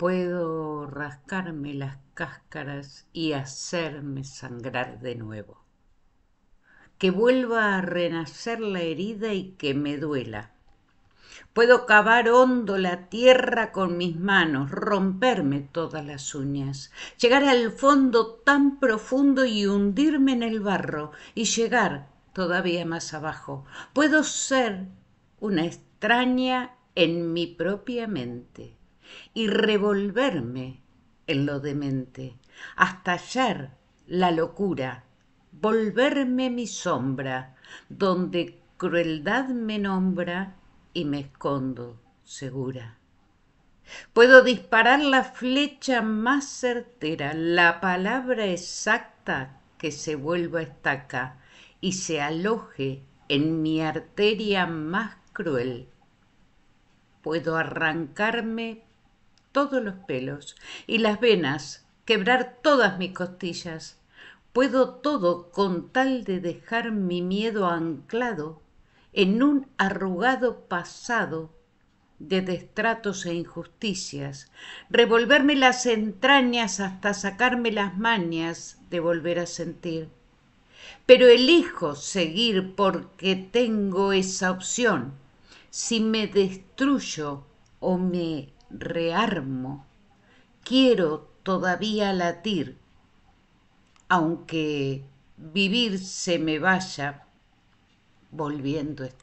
puedo rascarme las cáscaras y hacerme sangrar de nuevo. Que vuelva a renacer la herida y que me duela. Puedo cavar hondo la tierra con mis manos, romperme todas las uñas, llegar al fondo tan profundo y hundirme en el barro y llegar todavía más abajo. Puedo ser una extraña en mi propia mente y revolverme en lo demente, hasta hallar la locura, volverme mi sombra, donde crueldad me nombra y me escondo segura. Puedo disparar la flecha más certera, la palabra exacta que se vuelva estaca y se aloje en mi arteria más cruel. Puedo arrancarme todos los pelos y las venas, quebrar todas mis costillas. Puedo todo con tal de dejar mi miedo anclado en un arrugado pasado de destratos e injusticias, revolverme las entrañas hasta sacarme las mañas de volver a sentir. Pero elijo seguir porque tengo esa opción. Si me destruyo o me rearmo. Quiero todavía latir, aunque vivir se me vaya volviendo a estar.